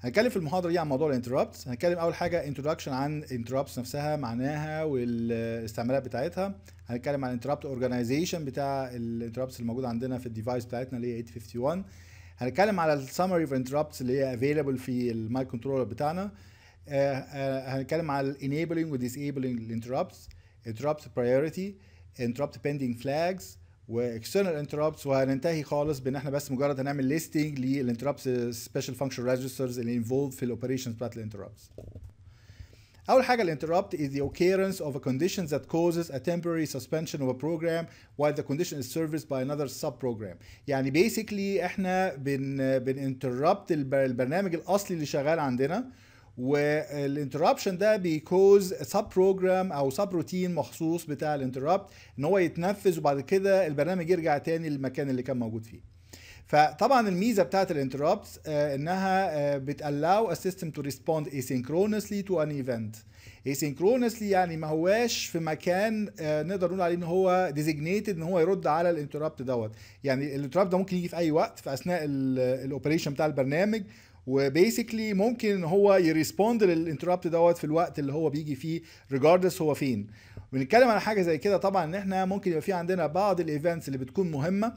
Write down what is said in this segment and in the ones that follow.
هنتكلم في المحاضره دي عن موضوع الانتربتس هنتكلم اول حاجه انترودكشن عن انتربتس نفسها معناها والاستعمالات بتاعتها هنتكلم عن انتربت اورجانيزيشن بتاع الانتربتس الموجود عندنا في الديفايس بتاعتنا اللي هي 851 هنتكلم على السمري اوف انتربتس اللي هي افيلبل في الماي كنترولر بتاعنا آه، آه، هنتكلم على الانيبلنج وديسيبلنج الانتربتس انتربت برايورتي انتربت بيندنج فلاجز واكسترنال انتربتس وهننتهي خالص بان احنا بس مجرد هنعمل ليستنج للانتربتس سبيشال فانكشن ريجسترز اللي انفولد في الاوبريشنز بتاعت الانتربتس اول حاجه الانتربت is the occurrence of a condition that causes a temporary suspension of a program while the condition is serviced by another sub program يعني basically احنا بن interrupt البرنامج الاصلي اللي شغال عندنا والانتربشن ده بيكوز سب بروجرام او سب روتين مخصوص بتاع الانتربت ان هو يتنفذ وبعد كده البرنامج يرجع تاني للمكان اللي كان موجود فيه فطبعا الميزه بتاعت الانتربت آه، انها بتالاو السيستم تو ريسبوند اسينكرونسلي تو ان ايفنت اسينكرونسلي يعني ما هواش في مكان آه، نقدر نقول عليه ان هو ديزيجنيتد ان هو يرد على الانتربت دوت يعني الانتربت ده ممكن يجي في اي وقت في اثناء الاوبريشن بتاع البرنامج وبيسكلي ممكن ان هو يريسبوند للانتربت دوت في الوقت اللي هو بيجي فيه ريجاردلس هو فين بنتكلم على حاجه زي كده طبعا ان احنا ممكن يبقى في عندنا بعض الايفنتس اللي بتكون مهمه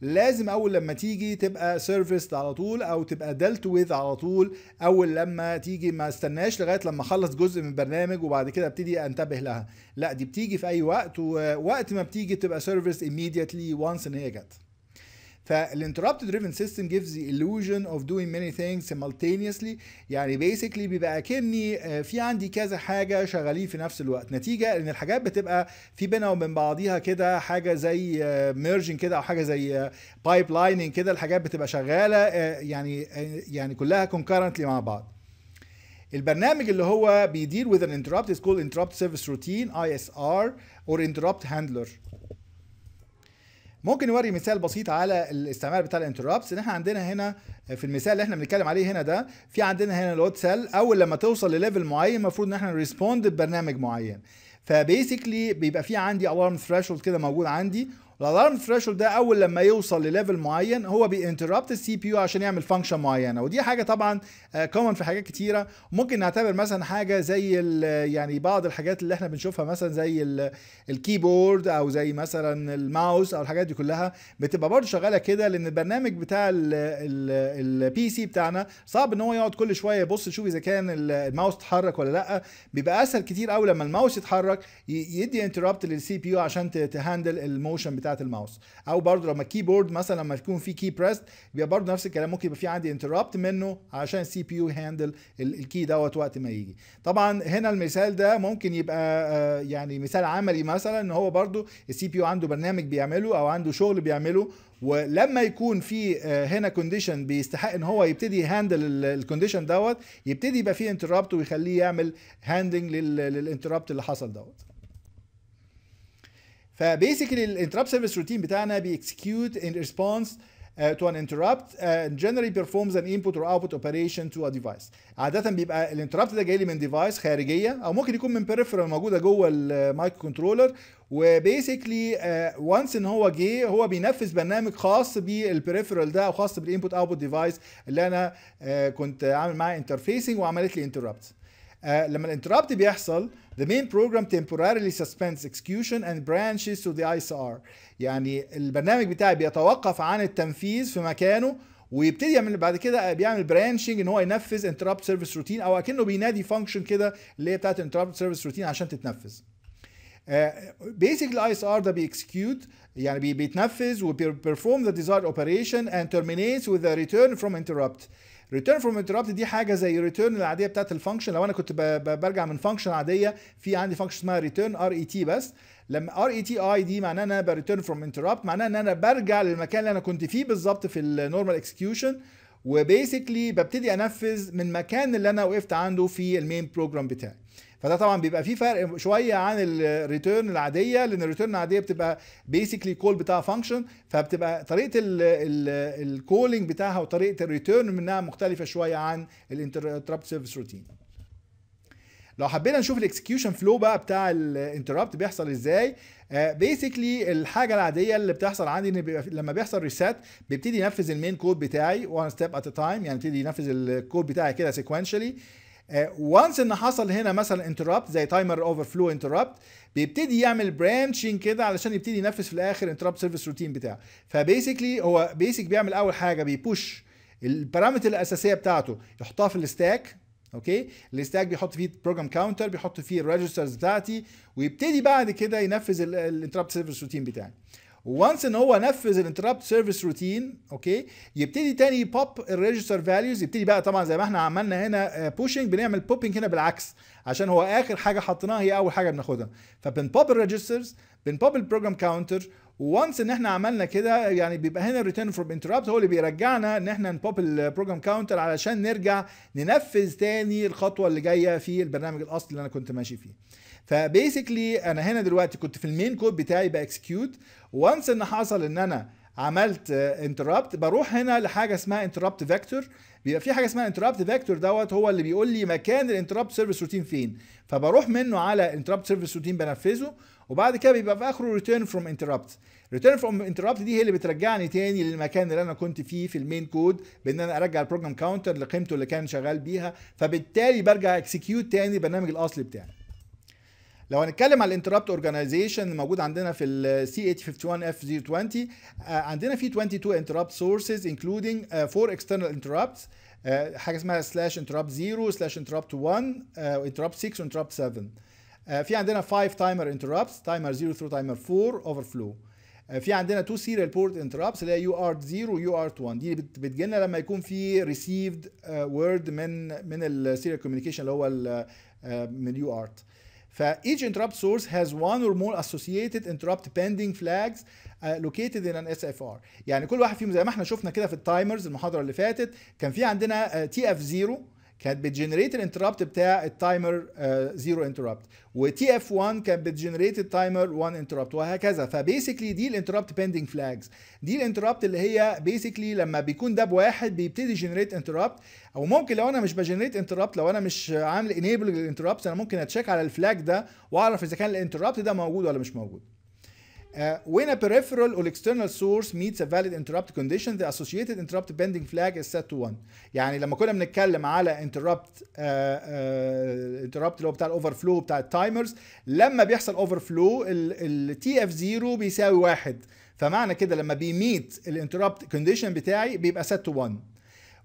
لازم اول لما تيجي تبقى سيرفيسد على طول او تبقى دلت ويز على طول اول لما تيجي ما استناش لغايه لما اخلص جزء من برنامج وبعد كده ابتدي انتبه لها لا دي بتيجي في اي وقت ووقت ما بتيجي تبقى سيرفيس ايميديتلي وانس ان هي جت فالانتربت دريفن سيستم جيفز ذا illusion اوف دوينج many ثينجز simultaneously يعني بيسكلي بيبقى كاني آه، في عندي كذا حاجه شغالين في نفس الوقت نتيجه ان الحاجات بتبقى في بينها وبين بعضيها كده حاجه زي ميرجنج آه، كده او حاجه زي بايب آه، لايننج كده الحاجات بتبقى شغاله يعني يعني كلها كونكرنتلي مع بعض البرنامج اللي هو بيدير with an interrupt is called interrupt service routine ISR or interrupt handler ممكن نوري مثال بسيط على الاستعمال بتاع الانتربتس ان احنا عندنا هنا في المثال اللي احنا بنتكلم عليه هنا ده في عندنا هنا لود سيل اول لما توصل لليفل معين المفروض ان احنا ريسبوند ببرنامج معين فبيسكلي بيبقى في عندي الارم ثريشولد كده موجود عندي الالارم ثريشولد ده اول لما يوصل لليفل معين هو بينتربت السي بي يو عشان يعمل فانكشن معينه ودي حاجه طبعا كومن آه، في حاجات كتيره ممكن نعتبر مثلا حاجه زي يعني بعض الحاجات اللي احنا بنشوفها مثلا زي الكيبورد او زي مثلا الماوس او الحاجات دي كلها بتبقى برضه شغاله كده لان البرنامج بتاع البي سي بتاعنا صعب ان هو يقعد كل شويه يبص يشوف اذا كان الماوس اتحرك ولا لا بيبقى اسهل كتير قوي لما الماوس يتحرك يدي انتربت للسي بي يو عشان تهاندل الموشن بتاع بتاعت الماوس او برضو لما الكيبورد مثلا لما يكون في كي بريست بيبقى برضو نفس الكلام ممكن يبقى في عندي انتربت منه عشان السي بي يو هاندل الكي دوت وقت ما يجي طبعا هنا المثال ده ممكن يبقى آه، يعني مثال عملي مثلا ان هو برضو السي بي يو عنده برنامج بيعمله او عنده شغل بيعمله ولما يكون في آه، هنا كونديشن بيستحق ان هو يبتدي هاندل الكونديشن دوت يبتدي يبقى في انتربت ويخليه يعمل هاندنج للانتربت اللي حصل دوت فبيسكلي الانتربت سيرفيس روتين بتاعنا بيكسكيوت ان ريسبونس تو ان انتربت جنرالي بيرفورمز ان انبوت اور اوتبوت اوبريشن تو ا ديفايس عاده بيبقى الانتربت ده جاي لي من ديفايس خارجيه او ممكن يكون من بيرفرال موجوده جوه المايكرو كنترولر وبيسكلي وانس ان هو جه هو بينفذ برنامج خاص بالبيرفرال ده او خاص بالانبوت اوتبوت ديفايس اللي انا uh, كنت عامل معاه انترفيسنج وعملت لي انتربت uh, لما الانتربت بيحصل the main program temporarily suspends execution and branches to the ICR يعني البرنامج بتاعي بيتوقف عن التنفيذ في مكانه ويبتدي يعمل بعد كده بيعمل برانشنج ان هو ينفذ interrupt سيرفيس روتين او اكنه بينادي فانكشن كده اللي هي بتاعت interrupt سيرفيس روتين عشان تتنفذ بيسك الاي اس ار ده بيكسكيوت يعني بي بيتنفذ وبيرفورم ذا ديزايرد اوبريشن اند terminates with the return from interrupt ريتيرن فروم انتربت دي حاجه زي ريتيرن العاديه بتاعت الفانكشن لو انا كنت برجع من فانكشن عاديه في عندي فانكشن اسمها ريتيرن ار اي تي بس لما ار اي تي اي دي معناها ان انا بريتيرن فروم انتربت معناها ان انا برجع للمكان اللي انا كنت فيه بالظبط في النورمال اكسكيوشن وبيسكلي ببتدي انفذ من مكان اللي انا وقفت عنده في المين بروجرام بتاعي فده طبعا بيبقى فيه فرق شويه عن الريتيرن العاديه لان الريتيرن العاديه بتبقى بيسكلي كول بتاع فانكشن فبتبقى طريقه الكولينج بتاعها وطريقه الريتيرن منها مختلفه شويه عن الانتربت سيرفيس روتين لو حبينا نشوف الاكسكيوشن فلو بقى بتاع الانتربت بيحصل ازاي بيسكلي آه، uh, الحاجه العاديه اللي بتحصل عندي ان بيبقى لما بيحصل ريسات بيبتدي ينفذ المين كود بتاعي وان ستيب ات تايم يعني يبتدي ينفذ الكود بتاعي كده سيكونشالي وانس uh, ان حصل هنا مثلا انتربت زي تايمر اوفر فلو انتربت بيبتدي يعمل برانشنج كده علشان يبتدي ينفذ في الاخر انتربت سيرفيس روتين بتاعه فبيسكلي هو بيسك بيعمل اول حاجه بيبوش البارامتر الاساسيه بتاعته يحطها في الستاك اوكي الستاك بيحط فيه بروجرام كاونتر بيحط فيه الريجسترز بتاعتي ويبتدي بعد كده ينفذ الانتربت سيرفيس روتين بتاعي وانس ان هو نفذ الانتربت سيرفيس روتين اوكي يبتدي تاني يبوب الريجستر فاليوز يبتدي بقى طبعا زي ما احنا عملنا هنا بوشنج آه، بنعمل بوبنج هنا بالعكس عشان هو اخر حاجه حطيناها هي اول حاجه بناخدها فبنبوب الريجسترز بنبوب البروجرام كاونتر وانس ان احنا عملنا كده يعني بيبقى هنا الريتيرن فروم انتربت هو اللي بيرجعنا ان احنا نبوب البروجرام كاونتر علشان نرجع ننفذ تاني الخطوه اللي جايه في البرنامج الاصلي اللي انا كنت ماشي فيه فبيسكلي انا هنا دلوقتي كنت في المين كود بتاعي باكسكيوت وانس ان حصل ان انا عملت انتربت بروح هنا لحاجه اسمها انتربت فيكتور بيبقى في حاجه اسمها انتربت فيكتور دوت هو اللي بيقول لي مكان الانتربت سيرفيس روتين فين فبروح منه على انتربت سيرفيس روتين بنفذه وبعد كده بيبقى في اخره ريتيرن فروم انتربت ريتيرن فروم انتربت دي هي اللي بترجعني تاني للمكان اللي انا كنت فيه في المين كود بان انا ارجع البروجرام كاونتر لقيمته اللي كان شغال بيها فبالتالي برجع اكسكيوت تاني البرنامج الاصلي بتاعي لو هنتكلم على الانتربت اورجانيزيشن الموجود عندنا في ال C851F020 آه، عندنا في 22 انتربت سورسز انكلودنج 4 اكسترنال انتربتس حاجه اسمها سلاش انتربت 0 سلاش انتربت 1 انتربت 6 وانتربت 7 في عندنا 5 تايمر انتربتس تايمر 0 ثرو تايمر 4 فلو في عندنا 2 سيريال بورت انتربتس اللي هي يو ارت 0 يو ارت 1 دي بتجي لنا لما يكون في ريسيفد وورد آه، من من السيريال كوميونيكيشن اللي هو آه، من يو ارت ف each interrupt source has one or more associated interrupt pending flags uh, located in an SFR يعني كل واحد فيهم زي ما احنا شفنا كده في التايمرز المحاضرة اللي فاتت كان في عندنا uh, tf 0 كانت بتجنريت الانتربت بتاع التايمر آه، زيرو انتربت وتي اف 1 كانت بتجنريت التايمر 1 انتربت وهكذا فبيسكلي دي الانتربت بيندنج فلاجز دي الانتربت اللي هي بيسكلي لما بيكون ده بواحد بيبتدي جنريت انتربت او ممكن لو انا مش بجنريت انتربت لو انا مش عامل انيبل للانتربت انا ممكن اتشيك على الفلاج ده واعرف اذا كان الانتربت ده موجود ولا مش موجود Uh, when a peripheral or external source meets a valid interrupt condition, the associated interrupt bending flag is set to 1. يعني لما كنا بنتكلم على interrupt uh, uh, interrupt اللي هو بتاع الاوفر فلو بتاع التايمرز لما بيحصل overflow فلو ال TF0 بيساوي 1 فمعنى كده لما بيميت الانتربت كونديشن بتاعي بيبقى set to 1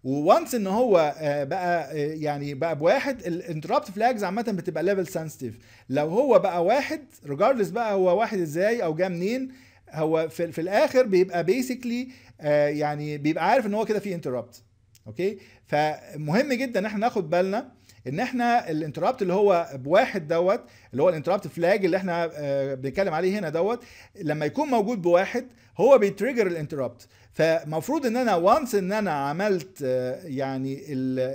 وونس ان هو آه، بقى آه، يعني بقى بواحد الانتربت فلاجز عامه بتبقى ليفل سنسيتيف لو هو بقى واحد ريجاردلس بقى هو واحد ازاي او جه منين هو في, في الاخر بيبقى بيسكلي آه، يعني بيبقى عارف ان هو كده في انتربت اوكي فمهم جدا ان احنا ناخد بالنا ان احنا الانتربت اللي هو بواحد دوت اللي هو الانتربت فلاج اللي احنا آه، بنتكلم عليه هنا دوت لما يكون موجود بواحد هو بيتريجر الانتربت فمفروض ان انا وانس ان انا عملت آه، يعني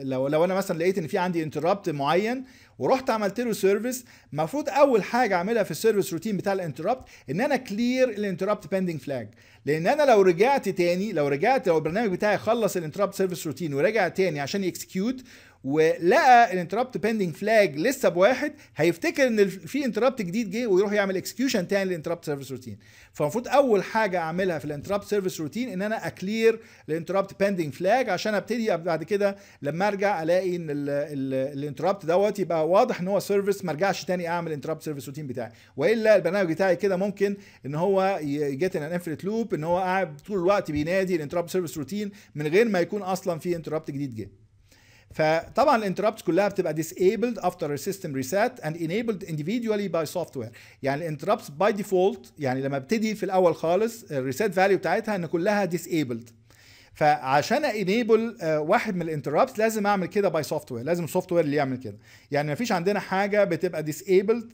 لو لو انا مثلا لقيت ان في عندي انتربت معين ورحت عملت له سيرفيس المفروض اول حاجه اعملها في السيرفيس روتين بتاع الانتربت ان انا كلير الانتربت بيندنج فلاج لان انا لو رجعت تاني لو رجعت لو البرنامج بتاعي خلص الانتربت سيرفيس روتين ورجع تاني عشان يكسكيوت ولقى الانتربت بيندنج فلاج لسه بواحد هيفتكر ان في انتربت جديد جه ويروح يعمل اكسكيوشن تاني للانتربت سيرفيس روتين فالمفروض اول حاجه اعملها في الانتربت سيرفيس روتين ان انا اكلير الانتربت بيندنج فلاج عشان ابتدي بعد كده لما ارجع الاقي ان الانتربت دوت يبقى واضح ان هو سيرفيس ما ارجعش تاني اعمل انتربت سيرفيس روتين بتاعي والا البرنامج بتاعي كده ممكن ان هو يجيت ان انفنت لوب ان هو قاعد طول الوقت بينادي الانتربت سيرفيس روتين من غير ما يكون اصلا في انتربت جديد جه فطبعا الانتربتس كلها بتبقى disabled after a system reset and enabled individually by software يعني الانتربتس باي ديفولت يعني لما ابتدي في الاول خالص الريسيت فاليو بتاعتها ان كلها disabled فعشان انيبل آه، واحد من الانتربتس لازم اعمل كده باي سوفت وير لازم السوفت وير اللي يعمل كده يعني مفيش عندنا حاجه بتبقى disabled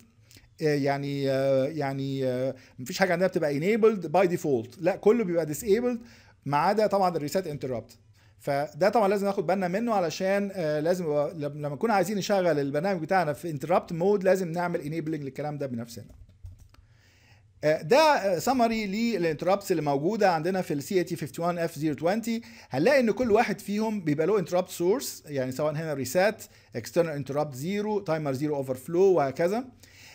آه، يعني آه، يعني مفيش حاجه عندنا بتبقى enabled باي ديفولت لا كله بيبقى disabled ما عدا طبعا الريسيت انتربت فده طبعا لازم ناخد بالنا منه علشان آه، لازم لما نكون عايزين نشغل البرنامج بتاعنا في انتربت مود لازم نعمل انيبلنج للكلام ده بنفسنا آه، ده سمري آه، للانتربتس اللي موجوده عندنا في السي اي تي 51 اف 020 هنلاقي ان كل واحد فيهم بيبقى له انتربت سورس يعني سواء هنا ريسات اكسترنال انتربت زيرو تايمر زيرو اوفر فلو وهكذا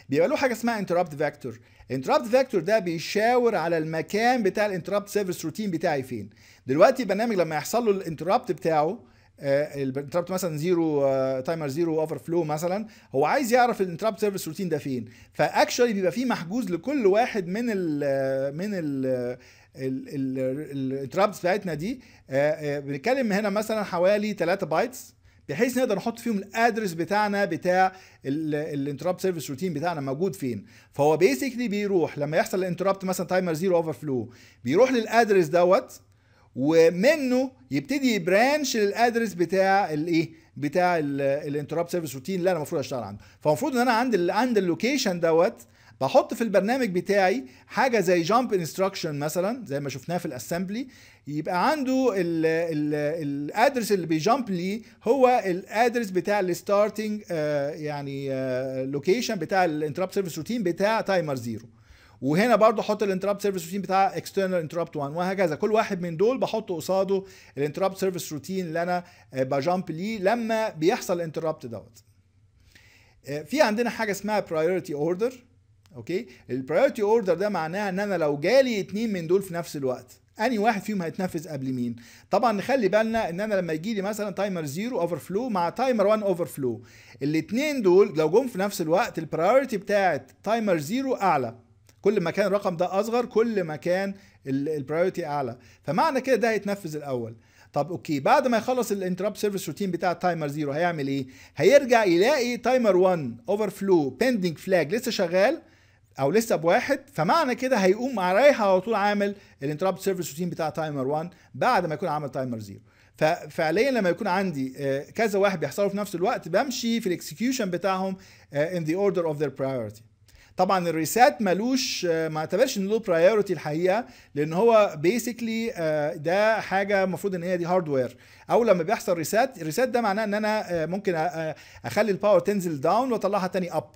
بيبقى له حاجه اسمها انتربت فيكتور انتربت فيكتور ده بيشاور على المكان بتاع الانتربت سيرفيس روتين بتاعي فين دلوقتي البرنامج لما يحصل له الانتربت بتاعه آه، الانتربت مثلا زيرو تايمر زيرو اوفر فلو مثلا هو عايز يعرف الانتربت سيرفيس روتين ده فين فاكشولي بيبقى فيه محجوز لكل واحد من ال آه، من ال آه، الانتربتس بتاعتنا دي بنتكلم هنا مثلا حوالي 3 بايتس بحيث نقدر نحط فيهم الادرس بتاعنا بتاع الانتربت سيرفيس روتين بتاعنا موجود فين فهو بيسكلي بيروح لما يحصل الانتربت مثلا تايمر زيرو اوفر فلو بيروح للادرس دوت ومنه يبتدي يبرانش للادرس بتاع الايه بتاع الانتربت سيرفيس روتين اللي انا المفروض اشتغل عنده فالمفروض ان انا عند عند اللوكيشن دوت بحط في البرنامج بتاعي حاجه زي جامب انستراكشن مثلا زي ما شفناه في الاسمبلي يبقى عنده الادرس اللي بيجامب لي هو الادرس بتاع الستارتنج آه، يعني لوكيشن آه، بتاع الانتربت سيرفيس روتين بتاع تايمر زيرو وهنا برضه احط الانتربت سيرفيس روتين بتاع اكسترنال انتربت 1 وهكذا كل واحد من دول بحطه قصاده الانتربت سيرفيس روتين اللي انا آه، بجامب ليه لما بيحصل الانتربت دوت في عندنا حاجه اسمها برايورتي اوردر اوكي البرايورتي اوردر ده معناه ان انا لو جالي اتنين من دول في نفس الوقت اني واحد فيهم هيتنفذ قبل مين طبعا نخلي بالنا ان انا لما يجي لي مثلا تايمر 0 اوفر فلو مع تايمر 1 اوفر فلو الاثنين دول لو جم في نفس الوقت البرايورتي بتاعت تايمر 0 اعلى كل ما كان الرقم ده اصغر كل ما كان البرايورتي اعلى فمعنى كده ده هيتنفذ الاول طب اوكي بعد ما يخلص الانتربت سيرفيس روتين بتاع التايمر 0 هيعمل ايه هيرجع يلاقي تايمر 1 اوفر فلو بيندنج فلاج لسه شغال او لسه بواحد فمعنى كده هيقوم رايح على طول عامل الانتربت سيرفيس روتين بتاع تايمر 1 بعد ما يكون عامل تايمر 0 ففعليا لما يكون عندي آه، كذا واحد بيحصلوا في نفس الوقت بمشي في الاكسكيوشن بتاعهم ان ذا اوردر اوف ذير برايورتي طبعا الريسات ملوش آه، ما اعتبرش ان له برايورتي الحقيقه لان هو بيسكلي آه، ده حاجه المفروض ان هي دي هاردوير او لما بيحصل ريسات الريسات ده معناه ان انا ممكن اخلي الباور تنزل داون واطلعها تاني اب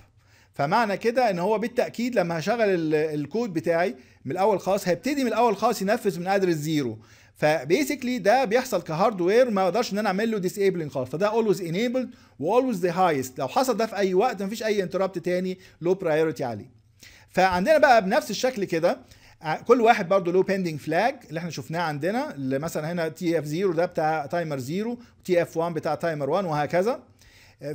فمعنى كده ان هو بالتاكيد لما هشغل الكود بتاعي من الاول خالص هيبتدي من الاول خالص ينفذ من ادرس زيرو فبيسكلي ده بيحصل كهاردوير ما اقدرش ان انا اعمل له ديسيبلنج خالص فده اولويز انيبلد واولويز ذا هايست لو حصل ده في اي وقت مفيش اي انتربت تاني لو برايورتي عليه فعندنا بقى بنفس الشكل كده آه، كل واحد برضه له بيندنج فلاج اللي احنا شفناه عندنا اللي مثلا هنا تي اف 0 ده بتاع تايمر 0 تي اف 1 بتاع تايمر 1 وهكذا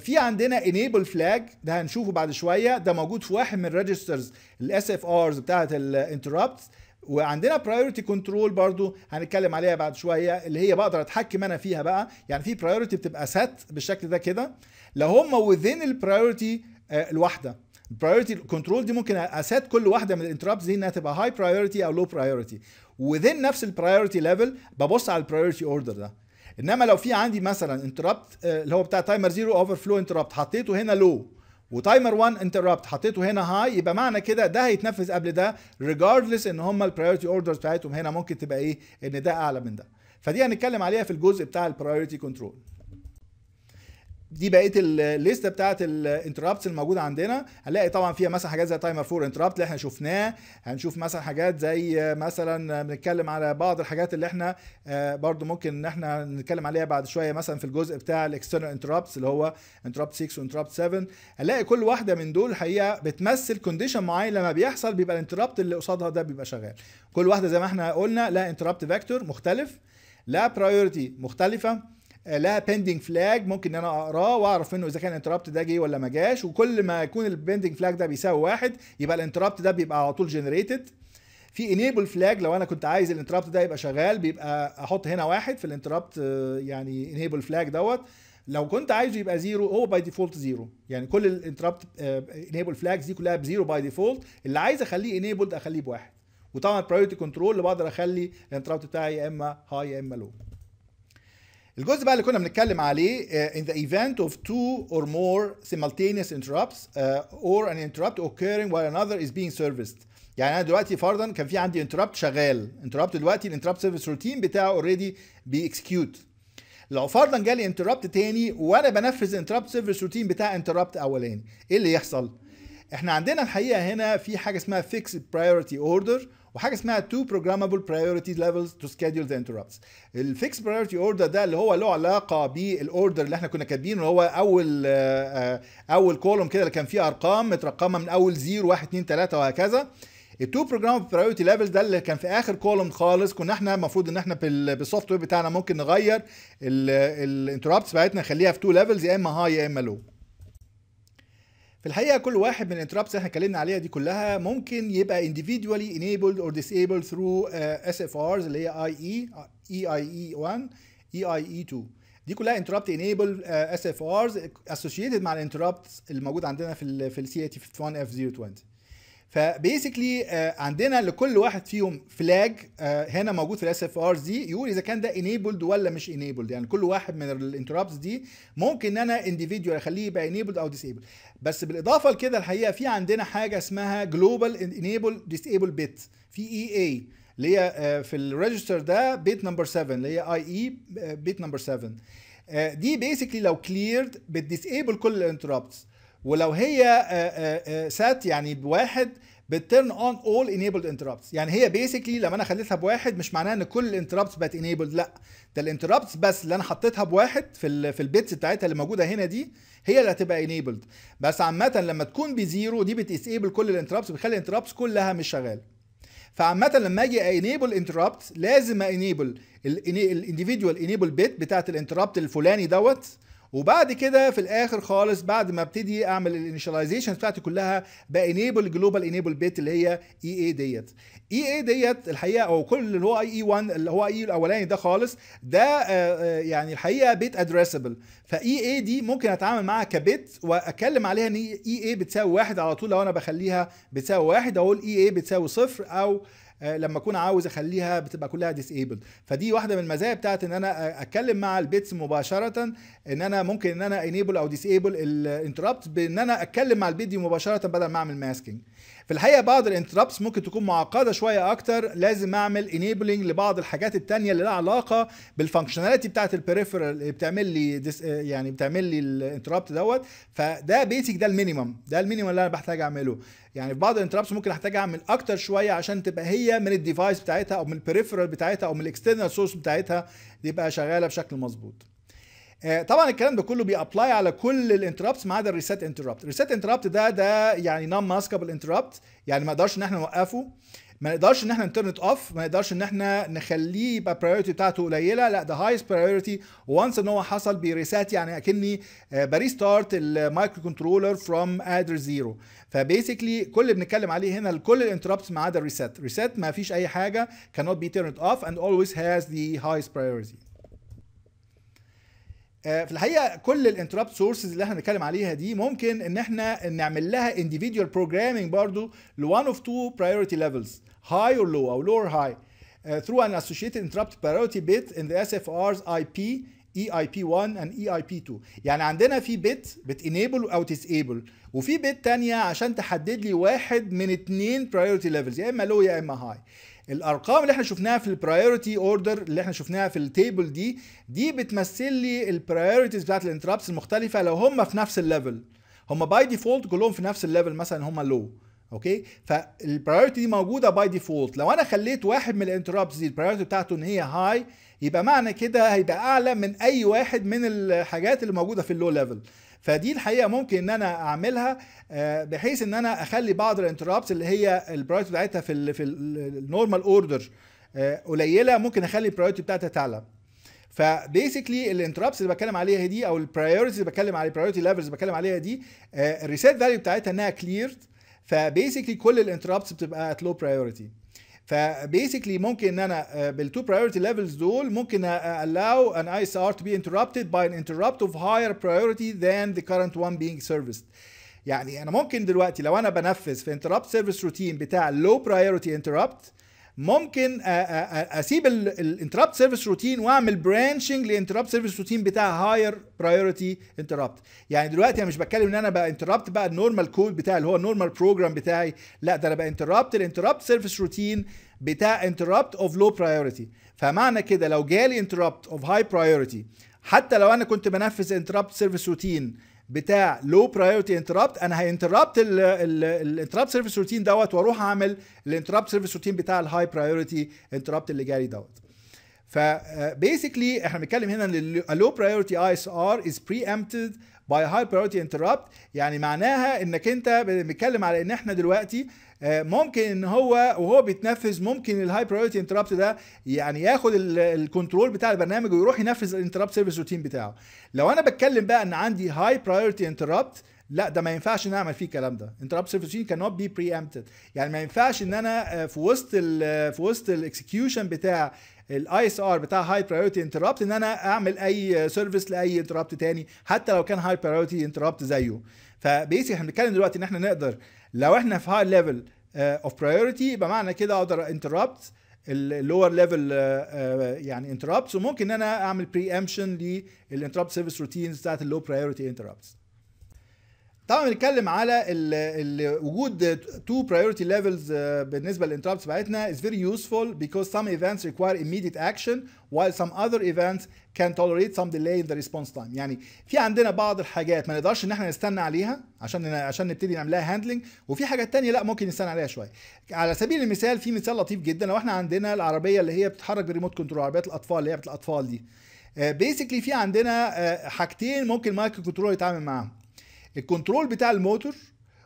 في عندنا انيبل فلاج ده هنشوفه بعد شويه ده موجود في واحد من الريجسترز الاس اف ارز بتاعه الانتربتس وعندنا برايورتي كنترول برضو هنتكلم عليها بعد شويه اللي هي بقدر اتحكم انا فيها بقى يعني في برايورتي بتبقى سات بالشكل ده كده لو هم وذين البرايورتي آه، الواحده البرايورتي كنترول دي ممكن اسات كل واحده من الانتربتس دي انها تبقى هاي برايورتي او لو برايورتي وذين نفس البرايورتي ليفل ببص على البرايورتي اوردر ده انما لو في عندي مثلا انتربت آه، اللي هو بتاع تايمر زيرو اوفر فلو انتربت حطيته هنا لو وتايمر 1 انتربت حطيته هنا هاي يبقى معنى كده ده هيتنفذ قبل ده ريجاردلس ان هم البرايورتي اوردرز بتاعتهم هنا ممكن تبقى ايه ان ده اعلى من ده فدي هنتكلم عليها في الجزء بتاع البرايورتي كنترول دي بقيه الليست بتاعه الانتربتس الموجوده عندنا هنلاقي طبعا فيها مثلا حاجات زي تايمر فور انتربت اللي احنا شفناه هنشوف مثلا حاجات زي مثلا بنتكلم على بعض الحاجات اللي احنا آه، برضو ممكن ان احنا نتكلم عليها بعد شويه مثلا في الجزء بتاع الاكسترنال انتربتس اللي هو انتربت 6 وانتربت 7 هنلاقي كل واحده من دول الحقيقه بتمثل كونديشن معين لما بيحصل بيبقى الانتربت اللي قصادها ده بيبقى شغال كل واحده زي ما احنا قلنا لها انتربت فيكتور مختلف لا برايورتي مختلفه آه، لها بيندنج فلاج ممكن ان انا اقراه واعرف منه اذا كان الانتربت ده جه ولا ما جاش وكل ما يكون البيندنج فلاج ده بيساوي واحد يبقى الانتربت ده بيبقى على طول جنريتد في انيبل فلاج لو انا كنت عايز الانتربت ده يبقى شغال بيبقى احط هنا واحد في الانتربت آه، يعني انيبل فلاج دوت لو كنت عايزه يبقى زيرو هو باي ديفولت زيرو يعني كل الانتربت انيبل فلاجز دي كلها بزيرو باي ديفولت اللي عايز اخليه انيبلد اخليه بواحد وطبعا برايورتي كنترول اللي بقدر اخلي الانتربت بتاعي يا اما هاي يا اما لو الجزء بقى اللي كنا بنتكلم عليه uh, in the event of two or more simultaneous interrupts uh, or an interrupt occurring while another is being serviced يعني انا دلوقتي فرضا كان في عندي interrupt شغال interrupt دلوقتي الانتربت سيرفيس روتين بتاعه اوريدي بيكسكيوت لو فرضا جالي interrupt تاني وانا بنفذ interrupt سيرفيس روتين بتاع interrupt اولاني ايه اللي يحصل احنا عندنا الحقيقه هنا في حاجه اسمها fixed priority order وحاجه اسمها تو programmable priority levels to schedule the interrupts. الفيكس برايورتي اوردر ده اللي هو له علاقه بالاوردر اللي احنا كنا كاتبينه اللي هو اول آه، اول كولوم كده اللي كان فيه ارقام مترقمه من اول 0 1 2 3 وهكذا. التو بروجرام برايورتي ليفلز ده اللي كان في اخر كولوم خالص كنا احنا المفروض ان احنا بالسوفت وير بتاعنا ممكن نغير الانتربتس بتاعتنا نخليها في تو ليفلز يا اما هاي يا اما لو. في الحقيقه كل واحد من الانتربتس اللي احنا اتكلمنا عليها دي كلها ممكن يبقى individually enabled or disabled through uh, آه، SFRs اللي هي IE EIE1 EIE2 e دي كلها interrupt enable uh, آه، SFRs associated مع اللي موجود عندنا في الـ في السي 851 F020 فبيسكلي آه، عندنا لكل واحد فيهم فلاج آه، هنا موجود في الاس اف ارز دي يقول اذا كان ده انيبلد ولا مش انيبلد يعني كل واحد من الانتربتس دي ممكن ان انا انديفيديوال اخليه يبقى انيبلد او ديسيبل بس بالاضافه لكده الحقيقه في عندنا حاجه اسمها جلوبال انيبل ديسيبل بيت في اي e اي اللي هي آه، في الريجستر ده بيت نمبر 7 اللي هي اي اي بيت نمبر 7 دي بيسكلي لو كليرد بتديسيبل كل الانتربتس ولو هي سات آه، آه، آه، يعني بواحد بترن اون اول انيبلد انتربتس يعني هي بيسكلي لما انا خليتها بواحد مش معناها ان كل الانتربتس بقت انيبلد لا ده الانتربتس بس اللي انا حطيتها بواحد في الـ في البيتس بتاعتها اللي موجوده هنا دي هي اللي هتبقى انيبلد بس عامه لما تكون بزيرو دي بتسيبل كل الانتربتس بتخلي الانتربتس كلها مش شغاله فعامه لما اجي انيبل انتربت لازم انيبل الانديفيدوال انيبل بيت بتاعت الانتربت الفلاني دوت وبعد كده في الاخر خالص بعد ما ابتدي اعمل الانيشاليزيشن بتاعتي كلها بانيبل جلوبال انيبل بيت اللي هي اي e اي ديت اي e اي ديت الحقيقه او كل اللي هو اي اي 1 اللي هو اي e الاولاني ده خالص ده آه، آه، يعني الحقيقه بيت ادريسبل فاي اي دي ممكن اتعامل معاها كبيت واكلم عليها ان اي اي بتساوي واحد على طول لو انا بخليها بتساوي واحد اقول اي اي بتساوي صفر او آه، لما اكون عاوز اخليها بتبقى كلها ديسيبلد فدي واحده من المزايا بتاعت ان انا اتكلم مع البيتس مباشره ان انا ممكن ان انا انيبل او ديسيبل الانتربت بان انا اتكلم مع البيت دي مباشره بدل ما اعمل ماسكينج في الحقيقه بعض الانتربس ممكن تكون معقده شويه اكتر لازم اعمل انيبلنج لبعض الحاجات التانية اللي لها علاقه بالفانكشناليتي بتاعه البريفرال اللي بتعمل لي ديس يعني بتعمل لي الانتربت دوت فده بيسك ده المينيمم ده المينيمم اللي انا بحتاج اعمله يعني في بعض الانتربس ممكن احتاج اعمل اكتر شويه عشان تبقى هي من الديفايس بتاعتها او من البريفرال بتاعتها او من الاكسترنال سورس بتاعتها يبقى شغاله بشكل مظبوط آه، طبعا الكلام ده كله بيابلاي على كل الانتربتس ما عدا الريسيت انتربت الريسيت انتربت ده ده يعني نون ماسكابل انتربت يعني ما نقدرش ان احنا نوقفه ما نقدرش ان احنا نترنت اوف ما نقدرش ان احنا نخليه يبقى برايورتي بتاعته قليله لا ده هايست برايورتي وانس ان هو حصل بريسات يعني اكني بريستارت المايكرو كنترولر فروم ادر زيرو فبيسكلي كل اللي بنتكلم عليه هنا لكل الانتربتس ما عدا الريسات ريسات ما فيش اي حاجه كانوت بي turned اوف اند اولويز هاز ذا هايست برايورتي في الحقيقه كل الانتربت سورسز اللي احنا بنتكلم عليها دي ممكن ان احنا نعمل لها individual programming برضو ل one of two priority levels high or low او low or high uh, through an associated interrupt priority bit in the SFR's IP EIP1 and EIP2 يعني عندنا في بت بت enable او disable وفي بت تانية عشان تحدد لي واحد من اتنين priority levels يا اما low يا اما high الارقام اللي احنا شفناها في البرايورتي اوردر اللي احنا شفناها في التيبل دي دي بتمثل لي البرايورتيز بتاعت الانتربتس المختلفه لو هم في نفس الليفل هم باي ديفولت كلهم في نفس الليفل مثلا هم لو اوكي فالبرايورتي دي موجوده باي ديفولت لو انا خليت واحد من الانتربتس دي البرايورتي بتاعته ان هي هاي يبقى معنى كده هيبقى اعلى من اي واحد من الحاجات اللي موجوده في اللو ليفل فدي الحقيقه ممكن ان انا اعملها آه، بحيث ان انا اخلي بعض الانتربتس اللي هي البرايورتي بتاعتها في في النورمال اوردر آه، قليله ممكن اخلي البرايورتي بتاعتها تعلى فبيسكلي الانتربتس اللي بتكلم عليها دي او البرايورتي اللي بتكلم عليها البرايورتي ليفلز بتكلم عليها دي آه، الريسيت فاليو بتاعتها انها كليرد فبيسكلي كل الانتربتس بتبقى ات لو برايورتي فبيسكلي ممكن ان انا بالتو برايورتي ليفلز دول ممكن allow an ISR to be interrupted by an interrupt of higher priority than the current one being serviced يعني انا ممكن دلوقتي لو انا بنفذ في interrupt service routine بتاع low priority interrupt ممكن آه، آه، آه، اسيب الانتربت سيرفيس روتين واعمل برانشنج لانتربت سيرفيس روتين بتاع هاير برايورتي انتربت يعني دلوقتي انا مش بتكلم ان انا بقى انتربت بقى النورمال كود بتاعي اللي هو النورمال بروجرام بتاعي لا ده انا بقى انتربت الانتربت سيرفيس روتين بتاع انتربت اوف لو برايورتي فمعنى كده لو جالي انتربت اوف هاي برايورتي حتى لو انا كنت بنفذ انتربت سيرفيس روتين بتاع لو برايورتي انتربت انا هينتربت الانتربت سيرفيس روتين دوت واروح اعمل الانتربت سيرفيس روتين بتاع الهاي برايورتي انتربت اللي جالي دوت فبيسكلي آه، احنا بنتكلم هنا ان اللو برايورتي اي اس ار از بري امبتد باي هاي برايورتي انتربت يعني معناها انك انت بنتكلم على ان احنا دلوقتي آه، ممكن ان هو وهو بيتنفذ ممكن الهاي برايورتي انتربت ده يعني ياخد الكنترول بتاع البرنامج ويروح ينفذ الانتربت سيرفيس روتين بتاعه لو انا بتكلم بقى ان عندي هاي برايورتي انتربت لا ده ما ينفعش ان اعمل فيه الكلام ده انتربت سيرفيس روتين كانوت بي بري امبتد يعني ما ينفعش ان انا آه، في وسط آه، في وسط الاكسكيوشن بتاع الاي اس ار بتاع هاي برايورتي انتربت ان انا اعمل اي سيرفيس لاي انتربت تاني حتى لو كان هاي برايورتي انتربت زيه فبيسي احنا بنتكلم دلوقتي ان احنا نقدر لو احنا في هاي ليفل اوف برايورتي يبقى معنى كده اقدر انتربت اللور ليفل يعني انتربتس وممكن ان انا اعمل بري امشن للانتربت سيرفيس روتينز بتاعت اللو برايورتي انتربتس طبعا بنتكلم على الـ الـ وجود تو برايورتي ليفلز بالنسبه للانتربتس بتاعتنا is very useful because some events require immediate action while some other events can tolerate some delay in the response time يعني في عندنا بعض الحاجات ما نقدرش ان احنا نستنى عليها عشان عشان نبتدي نعملها هاندلنج وفي حاجات تانية لا ممكن نستنى عليها شويه على سبيل المثال في مثال لطيف جدا لو احنا عندنا العربيه اللي هي بتتحرك بالريموت كنترول عربيات الاطفال اللي هي بتاعت الاطفال دي بيسكلي آه، في عندنا آه، حاجتين ممكن مايكرو كنترول يتعامل معاهم الكنترول بتاع الموتور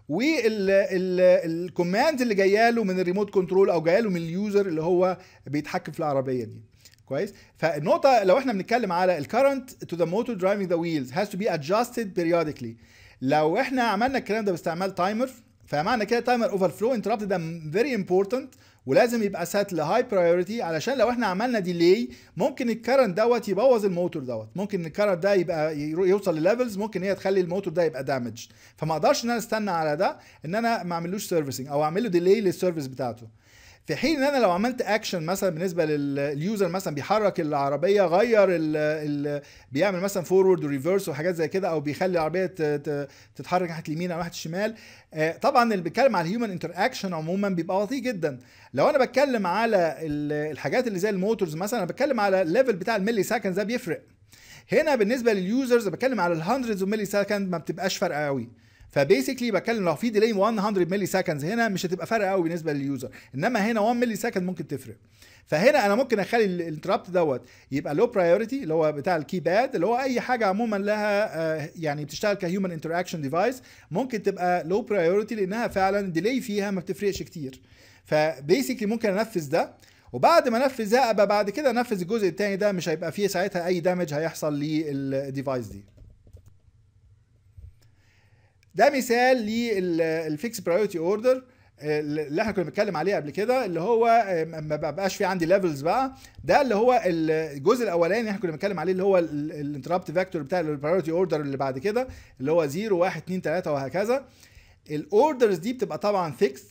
والكوماند اللي جايه له من الريموت كنترول او جايه له من اليوزر اللي هو بيتحكم في العربيه دي كويس فالنقطه لو احنا بنتكلم على الكرنت تو ذا موتور درايفنج ذا ويلز هاز تو بي ادجاستد بيريودكلي لو احنا عملنا الكلام ده باستعمال تايمر فمعنى كده تايمر اوفر فلو انتربت ده فيري امبورتنت ولازم يبقى سات لهاي برايورتي علشان لو احنا عملنا ديلي ممكن الكرنت دوت يبوظ الموتور دوت ممكن الكرنت ده يبقى يوصل لليفلز ممكن هي تخلي الموتور ده يبقى دامج فما اقدرش ان انا استنى على ده ان انا ما اعملوش سيرفيسنج او اعمل له ديلي للسيرفيس بتاعته في حين ان انا لو عملت اكشن مثلا بالنسبه لليوزر مثلا بيحرك العربيه غير الـ الـ بيعمل مثلا فورورد وريفرس وحاجات زي كده او بيخلي العربيه تتحرك ناحيه اليمين او ناحيه الشمال آه، طبعا اللي بيتكلم على الهيومن انتر اكشن عموما بيبقى بطيء جدا لو انا بتكلم على الحاجات اللي زي الموتورز مثلا انا بتكلم على الليفل بتاع الملي سكند ده بيفرق هنا بالنسبه لليوزرز بتكلم على الهندردز وملي سكند ما بتبقاش فارقه قوي فبيسكلي بتكلم لو في ديلي 100 ملي سكندز هنا مش هتبقى فارقه قوي بالنسبه لليوزر انما هنا 1 ملي سكند ممكن تفرق فهنا انا ممكن اخلي الانتربت دوت يبقى لو برايورتي اللي هو بتاع الكيباد اللي هو اي حاجه عموما لها آه، يعني بتشتغل كهيومن انتراكشن ديفايس ممكن تبقى لو برايورتي لانها فعلا الديلي فيها ما بتفرقش كتير فبيسكلي ممكن انفذ ده وبعد ما انفذ ده ابقى بعد كده انفذ الجزء الثاني ده مش هيبقى فيه ساعتها اي دامج هيحصل للديفايس دي ده مثال للفيكس برايورتي اوردر اللي احنا كنا بنتكلم عليه قبل كده اللي هو آه، ما بقاش في عندي ليفلز بقى ده اللي هو الجزء الاولاني اللي احنا كنا بنتكلم عليه اللي هو الانتربت فيكتور بتاع البرايورتي اوردر اللي بعد كده اللي هو 0 1 2 3 وهكذا الاوردرز دي بتبقى طبعا فيكس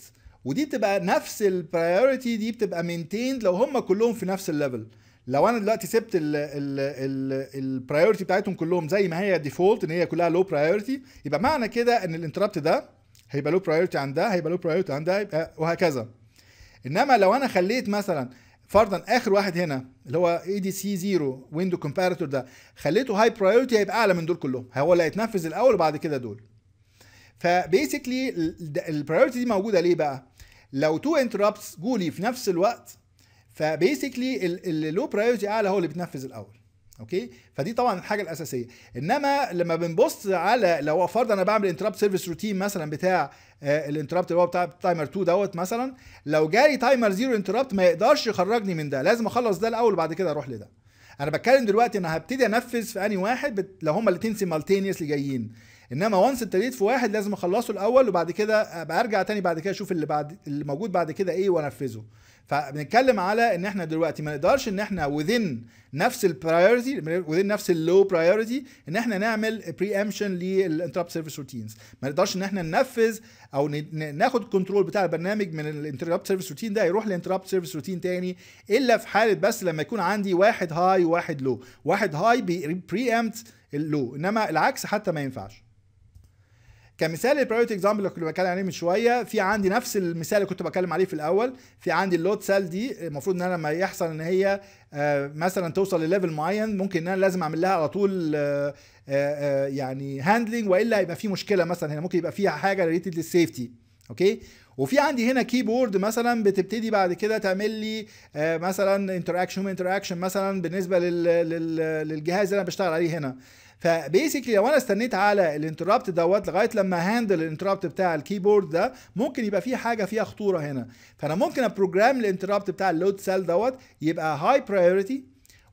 ودي بتبقى نفس البرايورتي دي بتبقى مينتيند لو هم كلهم في نفس الليفل لو انا دلوقتي سبت البرايورتي بتاعتهم كلهم زي ما هي ديفولت ان هي كلها لو برايورتي يبقى معنى كده ان الانتربت ده هيبقى لو برايورتي عن ده هيبقى لو برايورتي عن ده وهكذا انما لو انا خليت مثلا فرضا اخر واحد هنا اللي هو اي دي سي 0 ويندو كومباريتور ده خليته هاي برايورتي هيبقى اعلى من دول كلهم هو اللي هيتنفذ الاول وبعد كده دول فبيسكلي البرايورتي دي موجوده ليه بقى لو تو انتربتس جولي في نفس الوقت فبيسكلي اللي لو برايورتي اعلى هو اللي بيتنفذ الاول اوكي فدي طبعا الحاجه الاساسيه انما لما بنبص على لو فرض انا بعمل انتربت سيرفيس روتين مثلا بتاع آه، الانتربت اللي هو بتاع تايمر 2 دوت مثلا لو جالي تايمر زيرو انتربت ما يقدرش يخرجني من ده لازم اخلص ده الاول وبعد كده اروح لده انا بتكلم دلوقتي انا هبتدي انفذ في انهي واحد لو هما الاثنين سيمالتينيسلي جايين انما وانس ابتديت في واحد لازم اخلصه الاول وبعد كده ابقى ارجع تاني بعد كده اشوف اللي بعد اللي موجود بعد كده ايه وانفذه فبنتكلم على ان احنا دلوقتي ما نقدرش ان احنا وذين نفس البرايورتي وذين نفس اللو برايورتي ان احنا نعمل بري امشن للانتربت سيرفيس روتينز ما نقدرش ان احنا ننفذ او ناخد الكنترول بتاع البرنامج من الانتربت سيرفيس روتين ده يروح لانتربت سيرفيس روتين تاني الا في حاله بس لما يكون عندي واحد هاي وواحد لو واحد هاي بري امت اللو انما العكس حتى ما ينفعش كمثال البرايورتي اكزامبل اللي كنت بتكلم عليه من شويه في عندي نفس المثال اللي كنت بتكلم عليه في الاول في عندي اللود سيل دي المفروض ان انا لما يحصل ان هي آه، مثلا توصل لليفل معين ممكن ان انا لازم اعمل لها على طول آه، آه، يعني هاندلنج والا هيبقى في مشكله مثلا هنا ممكن يبقى فيها حاجه ريليتد للسيفتي اوكي وفي عندي هنا كيبورد مثلا بتبتدي بعد كده تعمل لي مثلا انتراكشن انتراكشن مثلا بالنسبه للجهاز اللي انا بشتغل عليه هنا فبيسكلي لو انا استنيت على الانتربت دوت لغايه لما هاندل الانتربت بتاع الكيبورد ده ممكن يبقى في حاجه فيها خطوره هنا فانا ممكن ابروجرام الانتربت بتاع اللود سيل دوت يبقى هاي برايورتي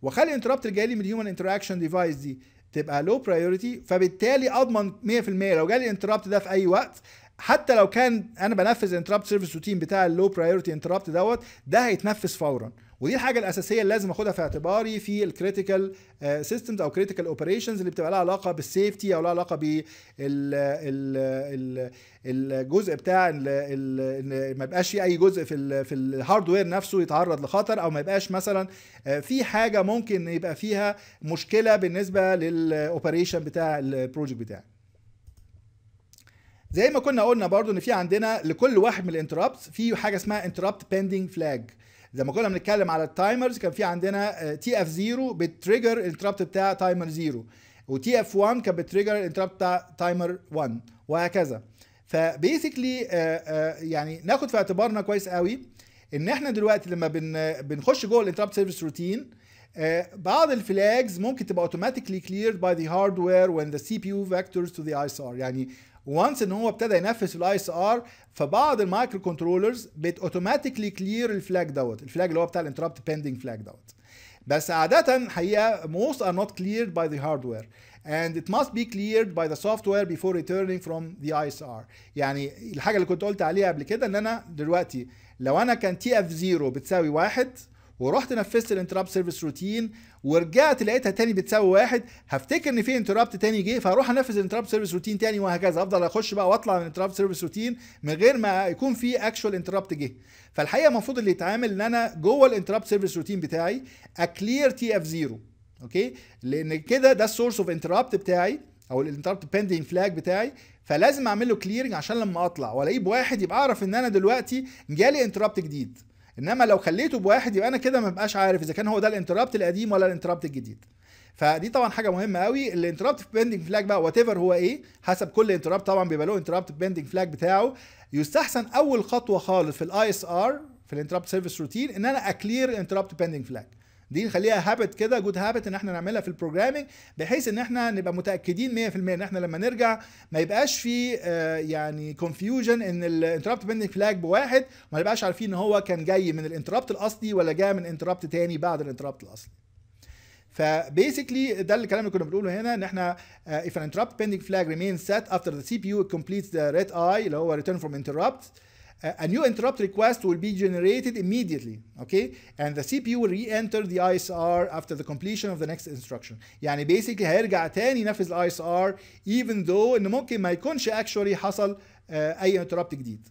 واخلي الانتربت اللي جاي لي من الهيومن انتراكشن ديفايس دي تبقى لو برايورتي فبالتالي اضمن 100% لو جالي الانتربت ده في اي وقت حتى لو كان انا بنفذ الانتربت سيرفيس روتين بتاع اللو برايورتي انتربت دوت ده هيتنفذ فورا ودي الحاجه الاساسيه اللي لازم اخدها في اعتباري في الكريتيكال سيستمز آه، او كريتيكال اوبريشنز اللي بتبقى لها علاقه بالسيفتي او لها علاقه بال الجزء بتاع ما يبقاش في اي جزء في الـ في الهاردوير نفسه يتعرض لخطر او ما يبقاش مثلا آه، في حاجه ممكن يبقى فيها مشكله بالنسبه للاوبريشن بتاع البروجكت بتاعي زي ما كنا قلنا برضو ان في عندنا لكل واحد من الانتربتس في حاجه اسمها انتربت بيندنج فلاج لما كنا بنتكلم على التايمرز كان في عندنا تي اف 0 بتريجر الانتربت بتاع تايمر 0 وتي اف 1 كان بتريجر الانتربت بتاع تايمر 1 وهكذا فبيسكلي آه، آه، يعني ناخد في اعتبارنا كويس قوي ان احنا دلوقتي لما بن بنخش جوه الانتربت سيرفيس روتين بعض الفلاجز ممكن تبقى اوتوماتيكلي كليرد باي ذا هاردوير وين ذا سي بي يو فيكتورز تو ذا اي اس ار يعني وانس ان هو ابتدى ينفذ الاي اس ار فبعض المايكرو كنترولرز بت اوتوماتيكلي كلير الفلاج دوت الفلاج اللي هو بتاع الانتربت بيندنج فلاج دوت بس عادة حقيقة موست ار نوت كليرد باي ذا هاردوير and it must be cleared by the software before returning from the ISR يعني الحاجة اللي كنت قلت عليها قبل كده ان انا دلوقتي لو انا كان تي اف 0 بتساوي واحد ورحت نفذت الانترابت سيرفيس روتين ورجعت لقيتها تاني بتساوي واحد هفتكر ان في انترابت تاني جه فهروح انفذ الانترابت سيرفيس روتين تاني وهكذا افضل اخش بقى واطلع من الانترابت سيرفيس روتين من غير ما يكون في اكشوال انترابت جه فالحقيقه المفروض اللي يتعامل ان انا جوه الانترابت سيرفيس روتين بتاعي اكلير تي اف زيرو اوكي لان كده ده السورس اوف انترابت بتاعي او الانترابت بيندنج فلاج بتاعي فلازم اعمل له كليرنج عشان لما اطلع والاقيه بواحد يبقى اعرف ان انا دلوقتي جالي انترابت جديد انما لو خليته بواحد يبقى انا كده ما بقاش عارف اذا كان هو ده الانتربت القديم ولا الانتربت الجديد فدي طبعا حاجه مهمه قوي في بيندنج فلاج بقى وات ايفر هو ايه حسب كل انتربت طبعا بيبقى له انتربت بيندنج فلاج بتاعه يستحسن اول خطوه خالص في الاي اس ار في الانتربت سيرفيس روتين ان انا اكلير انتربت بيندنج فلاج دي نخليها هابت كده جود هابت ان احنا نعملها في البروجرامنج بحيث ان احنا نبقى متاكدين 100% ان احنا لما نرجع ما يبقاش في آه، يعني كونفيوجن ان الانتربت بيندنج فلاج بواحد وما نبقاش عارفين ان هو كان جاي من الانتربت الاصلي ولا جاي من انتربت تاني بعد الانتربت الاصلي فبيسكلي ده الكلام اللي كنا بنقوله هنا ان احنا uh, if an interrupt pending flag remains set after the CPU completes the red eye اللي هو return from interrupt uh, a new interrupt request will be generated immediately okay and the CPU will re-enter the ISR after the completion of the next instruction يعني basically هيرجع تاني ينفذ ISR even though انه ممكن ما يكونش actually حصل اي interrupt جديد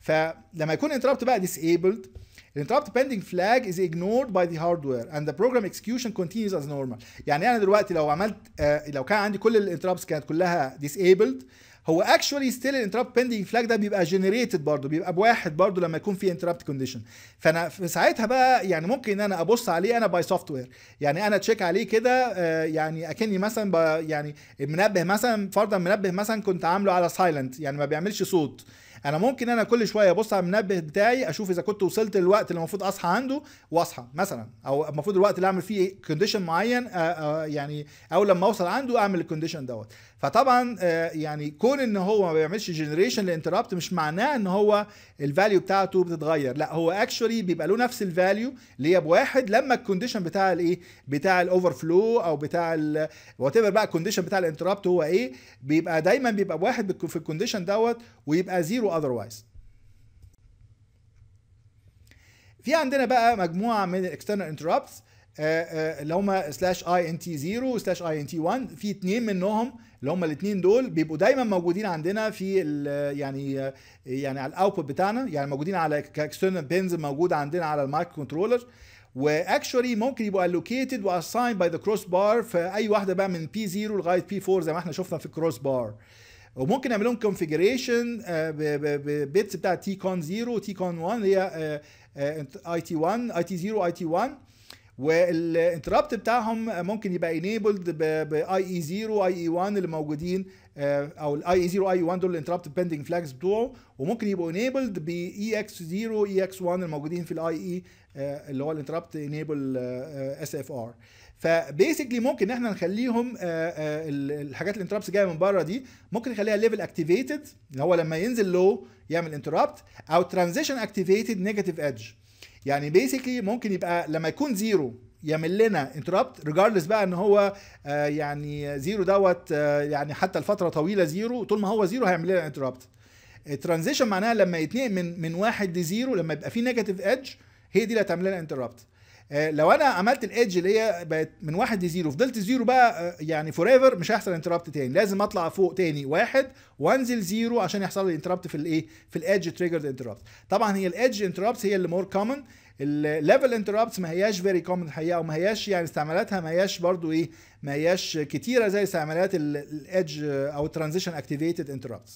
فلما يكون interrupt بقى disabled The interrupt pending flag is ignored by the hardware and the program execution continues as normal. يعني انا دلوقتي لو عملت uh, لو كان عندي كل الانترابتس كانت كلها disabled هو اكشوالي ستيل الانتربت بيندنج فلاج ده بيبقى جنريتد برضه بيبقى بواحد برضه لما يكون في انتربت كونديشن فانا في ساعتها بقى يعني ممكن ان انا ابص عليه انا باي سوفت وير يعني انا تشيك عليه كده آه، يعني اكني مثلا يعني منبه مثلا فرضا منبه مثلا كنت عامله على سايلنت يعني ما بيعملش صوت انا ممكن انا كل شويه ابص على المنبه بتاعي اشوف اذا كنت وصلت للوقت اللي المفروض اصحى عنده واصحى مثلا او المفروض الوقت اللي اعمل فيه كونديشن معين آه، آه، يعني او لما اوصل عنده اعمل الكونديشن دوت فطبعا آه، يعني كون ان هو ما بيعملش جنريشن لانتربت مش معناه ان هو الفاليو بتاعته بتتغير لا هو اكشولي بيبقى له نفس الفاليو اللي هي بواحد لما الكونديشن بتاع الايه بتاع الاوفر فلو او بتاع وات بقى الكونديشن بتاع الانتربت هو ايه بيبقى دايما بيبقى بواحد في الكونديشن دوت ويبقى زيرو otherwise في عندنا بقى مجموعه من الاكسترنال انتربتس آه، آه، اللي هم سلاش اي ان تي 0 سلاش اي ان تي 1 في اثنين منهم اللي هم الاثنين دول بيبقوا دايما موجودين عندنا في يعني يعني على الاوتبوت بتاعنا يعني موجودين على كاكسترنال بينز موجوده عندنا على المايكرو كنترولر واكشولي ممكن يبقوا allocated واساين باي ذا كروس بار في اي واحده بقى من بي 0 لغايه بي 4 زي ما احنا شفنا في الكروس بار وممكن نعمل لهم كونفجريشن بيتس بتاع تي كون 0 تي كون 1 اللي هي اي تي 1 اي تي 0 اي تي 1 والانتربت بتاعهم آه، ممكن يبقى انيبلد باي اي 0 اي اي 1 اللي موجودين آه، او الاي اي 0 اي 1 دول الانتربت بيندنج فلاجز بتوعه وممكن يبقوا انيبلد باي اكس 0 اي اكس 1 الموجودين في الاي e، اي آه، اللي هو الانتربت انيبل اس اف ار فبيسكلي ممكن ان احنا نخليهم آه، آه، الحاجات الانتربتس جايه من بره دي ممكن نخليها ليفل اكتيفيتد اللي هو لما ينزل لو يعمل انتربت او ترانزيشن اكتيفيتد نيجاتيف ايدج يعني بيسكلي ممكن يبقى لما يكون زيرو يعمل لنا انتربت ريجاردلس بقى ان هو آه، يعني زيرو دوت يعني حتى الفتره طويله زيرو طول ما هو زيرو هيعمل لنا انتربت الترانزيشن معناها لما يتنقل من من واحد لزيرو لما يبقى في نيجاتيف ايدج هي دي اللي هتعمل لنا انتربت آه، لو انا عملت الايدج اللي هي بقت من واحد لزيرو فضلت زيرو بقى آه، يعني فور ايفر مش هيحصل انتربت تاني لازم اطلع فوق تاني واحد وانزل زيرو عشان يحصل لي انتربت في الايه في الايدج تريجرد انتربت طبعا هي الايدج انتربت هي اللي مور كومن الليفل انتربت ما هياش فيري كومن الحقيقه وما هياش يعني استعمالاتها ما هياش برضو ايه ما هياش كتيره زي استعمالات الايدج او الترانزيشن اكتيفيتد انتربت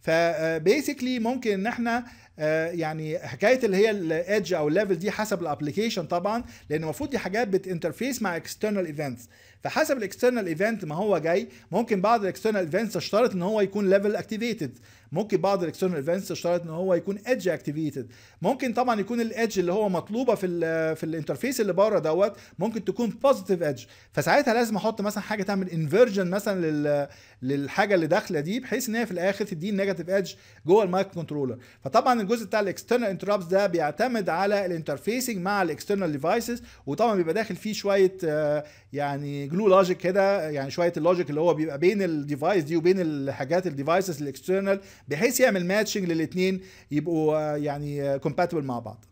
فبيسكلي ممكن ان احنا آه آه، يعني حكايه اللي هي الايدج او الليفل دي حسب الابلكيشن طبعا لان المفروض دي حاجات بتانترفيس مع اكسترنال ايفنتس فحسب الاكسترنال ايفنت ما هو جاي ممكن بعض الاكسترنال ايفنتس اشترط ان هو يكون ليفل اكتيفيتد ممكن بعض الاكسترنال ايفنتس اشترط ان هو يكون ايدج اكتيفيتد ممكن طبعا يكون الايدج اللي هو مطلوبه في الـ في الانترفيس اللي بره دوت ممكن تكون بوزيتيف ايدج فساعتها لازم احط مثلا حاجه تعمل انفرجن مثلا لل للحاجه اللي داخله دي بحيث ان هي في الاخر تدي نيجاتيف ايدج جوه المايكرو كنترولر فطبعا الجزء بتاع الاكسترنال انتربس ده بيعتمد على الانترفيسنج مع الاكسترنال ديفايسز وطبعا بيبقى داخل فيه شويه آه، يعني جلو لوجيك كده يعني شويه اللوجيك اللي هو بيبقى بين الديفايس دي وبين الحاجات الديفايسز الاكسترنال بحيث يعمل ماتشنج للاثنين يبقوا آه، يعني كومباتبل آه، مع بعض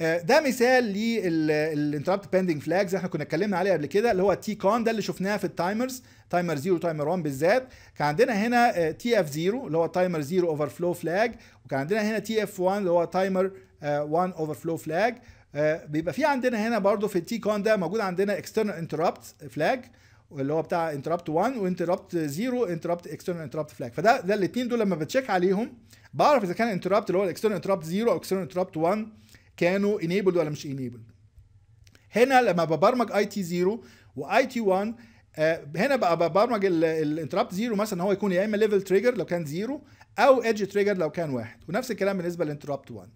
آه، ده مثال للانتربت بيندنج فلاجز احنا كنا اتكلمنا عليه قبل كده اللي هو تي كون ده اللي شفناه في التايمرز تايمر 0 تايمر 1 بالذات كان عندنا هنا تي اف 0 اللي هو تايمر 0 اوفر فلو فلاج وكان عندنا هنا تي اف 1 اللي هو تايمر 1 اوفر فلو فلاج بيبقى في عندنا هنا برضو في التي كون ده موجود عندنا اكسترنال انتربت فلاج اللي هو بتاع انتربت 1 وانتربت 0 انتربت اكسترنال انتربت فلاج فده ده الاثنين دول لما بتشيك عليهم بعرف اذا كان انتربت اللي هو الاكسترنال انتربت 0 او اكسترنال انتربت 1 كانوا انيبلد ولا مش انيبلد هنا لما ببرمج اي تي 0 واي تي 1 هنا بقى ببرمج الانتربت 0 مثلا هو يكون يا اما ليفل تريجر لو كان 0 او ايدج تريجر لو كان 1 ونفس الكلام بالنسبه للانتربت 1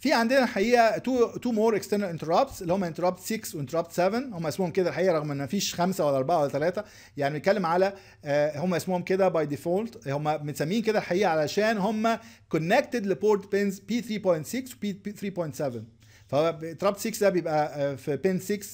في عندنا الحقيقه تو تو مور اكسترنال انتربتس اللي هم انتربت 6 وانتربت 7 هم اسمهم كده الحقيقه رغم ان مفيش خمسه ولا اربعه ولا ثلاثه يعني بنتكلم على آه، هم اسمهم كده باي ديفولت هم متسميين كده الحقيقه علشان هم كونكتد لبورت بينز بي 3.6 وبي 3.7 فانتربت 6 ده بيبقى آه، في بين 6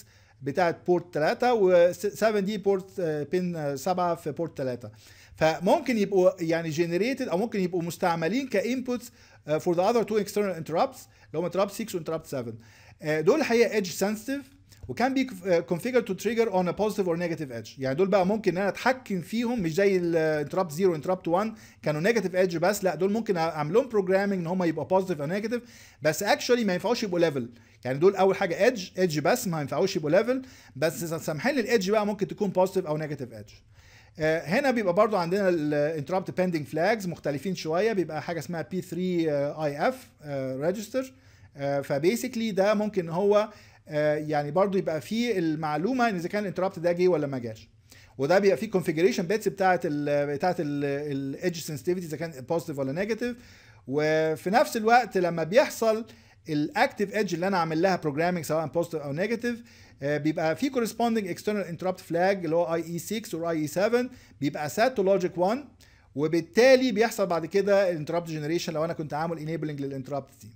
بتاعت بورت 3 و7 دي بورت بين 7 في بورت 3 فممكن يبقوا يعني جنريتد او ممكن يبقوا مستعملين كانبوتس فور ذا اذر تو external interrupts اللي هم interrupt 6 و interrupt 7 uh, دول الحقيقه ايدج سنسيتيف وكان بي configured to trigger on a positive or negative edge يعني دول بقى ممكن ان انا اتحكم فيهم مش زي الانتربت 0 وانتربت 1 كانوا نيجاتيف edge بس لا دول ممكن اعمل لهم بروجرامنج ان هم يبقوا positive او negative بس actually ما ينفعوش يبقوا ليفل يعني دول اول حاجه edge edge بس ما ينفعوش يبقوا ليفل بس سامحين لي الادج بقى ممكن تكون positive او negative edge آه، هنا بيبقى برضو عندنا الانتربت بيندنج فلاجز مختلفين شويه بيبقى حاجه اسمها بي 3 اي اف ريجستر فبيسكلي ده ممكن هو آه، يعني برضو يبقى فيه المعلومه ان اذا كان الانتربت ده جه ولا ما جاش وده بيبقى فيه كونفيجريشن بيتس بتاعه بتاعه الايدج سنسيتيفيتي اذا كان بوزيتيف ولا نيجاتيف وفي نفس الوقت لما بيحصل آه الاكتف ايدج اللي انا عامل لها بروجرامنج سواء بوزيتيف او نيجاتيف آه، بيبقى في كورسبوندنج اكسترنال انتربت فلاج اللي هو اي اي 6 او اي اي 7 بيبقى سات تو لوجيك 1 وبالتالي بيحصل بعد كده الانتربت جنريشن لو انا كنت عامل انيبلنج للانتربت دي